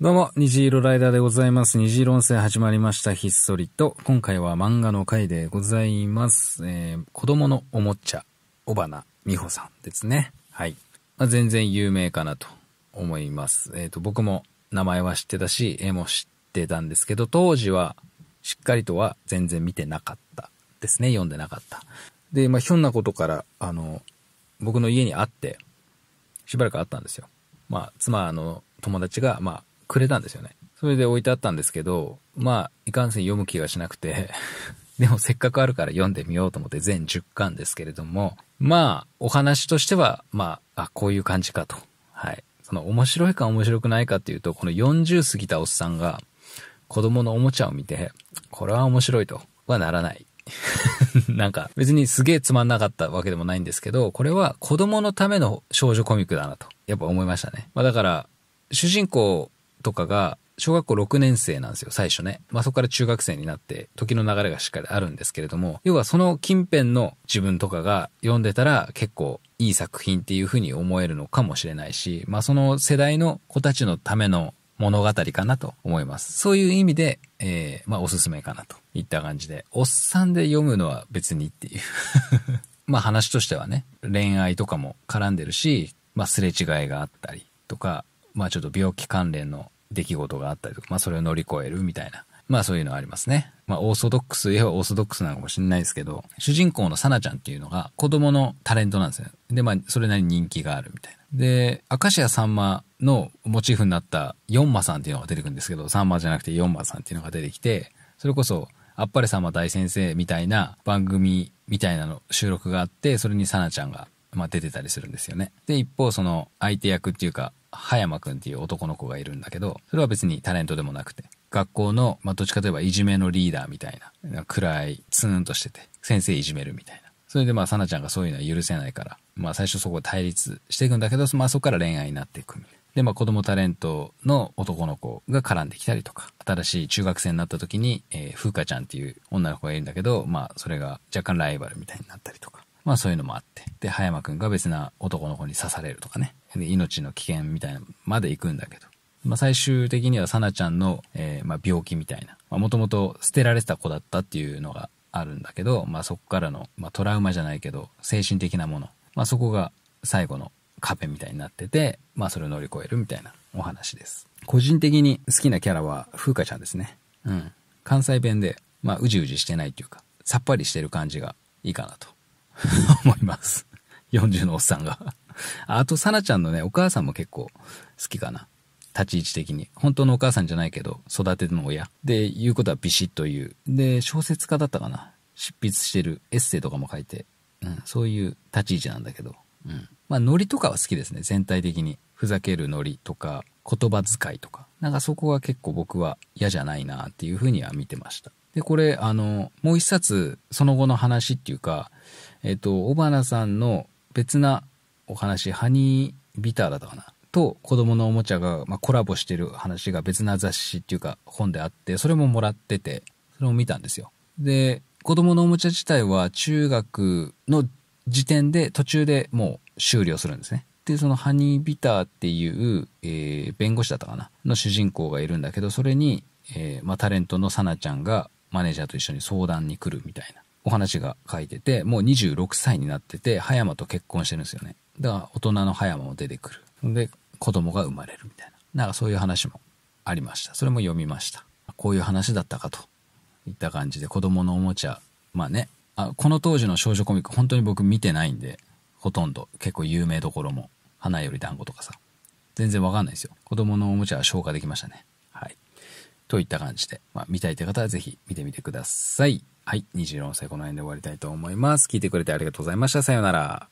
どうも、虹色ライダーでございます。虹色音声始まりました。ひっそりと。今回は漫画の回でございます。えー、子供のおもちゃ、小花美穂さんですね。はい。まあ、全然有名かなと思います。えっ、ー、と、僕も名前は知ってたし、絵も知ってたんですけど、当時はしっかりとは全然見てなかったですね。読んでなかった。で、まあ、ひょんなことから、あの、僕の家に会って、しばらく会ったんですよ。まあ、妻の友達が、まあ、くれたんですよね。それで置いてあったんですけど、まあ、いかんせん読む気がしなくて でもせっかくあるから読んでみようと思って全10巻ですけれども、まあ、お話としては、まあ、あ、こういう感じかと。はい。その面白いか面白くないかっていうと、この40過ぎたおっさんが子供のおもちゃを見て、これは面白いとはならない。なんか別にすげえつまんなかったわけでもないんですけど、これは子供のための少女コミックだなと、やっぱ思いましたね。まあだから、主人公とかが、小学校6年生なんですよ、最初ね。まあ、そこから中学生になって、時の流れがしっかりあるんですけれども、要はその近辺の自分とかが読んでたら結構いい作品っていうふうに思えるのかもしれないし、まあ、その世代の子たちのための物語かなと思います。そういう意味で、えー、まあ、おすすめかなといった感じで、おっさんで読むのは別にっていう ま話としてはね、恋愛とかも絡んでるし、まあすれ違いがあったりとか、まあちょっと病気関連の出来事があったりとか、まあそれを乗り越えるみたいな。まあそういうのはありますね。まあオーソドックス、えはオーソドックスなのかもしれないですけど、主人公のサナちゃんっていうのが子供のタレントなんですよ。で、まあそれなりに人気があるみたいな。で、明石家さんまのモチーフになったヨンマさんっていうのが出てくるんですけど、サンマじゃなくてヨンマさんっていうのが出てきて、それこそ、あっぱれさま大先生みたいな番組みたいなの収録があって、それにサナちゃんがまあ、出てたりするんですよね。で、一方、その相手役っていうか、葉山くんっていう男の子がいるんだけど、それは別にタレントでもなくて、学校の、まあ、どっちかといえばいじめのリーダーみたいな、暗い、ツーンとしてて、先生いじめるみたいな。それでまあ、さなちゃんがそういうのは許せないから、まあ、最初そこで対立していくんだけど、まあ、そこから恋愛になっていくみたいな。で、まあ、子供タレントの男の子が絡んできたりとか、新しい中学生になった時に、えー、風花ちゃんっていう女の子がいるんだけど、まあ、それが若干ライバルみたいになったりとか、まあ、そういうのもあって。で、葉山くんが別な男の子に刺されるとかね。命の危険みたいなまで行くんだけど、まあ、最終的にはサナちゃんの、えー、まあ、病気みたいな、もともと捨てられてた子だったっていうのがあるんだけど、まあ、そこからの、まあ、トラウマじゃないけど、精神的なもの、まあ、そこが最後の壁みたいになってて、まあ、それを乗り越えるみたいなお話です。個人的に好きなキャラは風花ちゃんですね。うん。関西弁で、まあ、うじうじしてないっていうか、さっぱりしてる感じがいいかなと 思います。40のおっさんがあと、さなちゃんのね、お母さんも結構好きかな。立ち位置的に。本当のお母さんじゃないけど、育ての親。で、言うことはビシッと言う。で、小説家だったかな。執筆してるエッセイとかも書いて。うん、そういう立ち位置なんだけど。うん。まあ、ノリとかは好きですね、全体的に。ふざけるノリとか、言葉遣いとか。なんかそこは結構僕は嫌じゃないなっていうふうには見てました。で、これ、あの、もう一冊、その後の話っていうか、えっ、と、小花さんの別なお話、ハニービターだったかな。と子供のおもちゃが、まあ、コラボしてる話が別な雑誌っていうか本であって、それももらってて、それも見たんですよ。で、子供のおもちゃ自体は中学の時点で途中でもう終了するんですね。で、そのハニービターっていう、えー、弁護士だったかなの主人公がいるんだけど、それに、えー、まあ、タレントのサナちゃんがマネージャーと一緒に相談に来るみたいなお話が書いてて、もう26歳になってて、葉山と結婚してるんですよね。だから大人の葉山も出てくる。で、子供が生まれるみたいな。なんかそういう話もありました。それも読みました。こういう話だったかといった感じで子供のおもちゃ、まあね、あこの当時の少女コミック本当に僕見てないんで、ほとんど結構有名どころも、花より団子とかさ、全然わかんないですよ。子供のおもちゃは消化できましたね。はい。といった感じで、まあ見たいという方はぜひ見てみてください。はい。24歳この辺で終わりたいと思います。聞いてくれてありがとうございました。さようなら。